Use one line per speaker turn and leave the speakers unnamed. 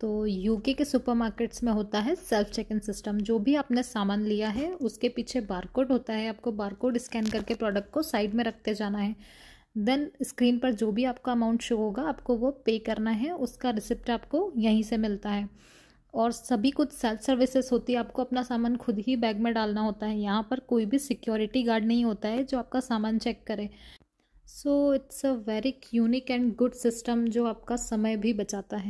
तो यूके के सुपरमार्केट्स में होता है सेल्फ चेक इन सिस्टम जो भी आपने सामान लिया है उसके पीछे बारकोड होता है आपको बारकोड स्कैन करके प्रोडक्ट को साइड में रखते जाना है देन स्क्रीन पर जो भी आपका अमाउंट शो होगा आपको वो पे करना है उसका रिसिप्ट आपको यहीं से मिलता है और सभी कुछ सेल्फ सर्विसेज होती है आपको अपना सामान खुद ही बैग में डालना होता है यहाँ पर कोई भी सिक्योरिटी गार्ड नहीं होता है जो आपका सामान चेक करे so it's a very unique and good system जो आपका समय भी बचाता है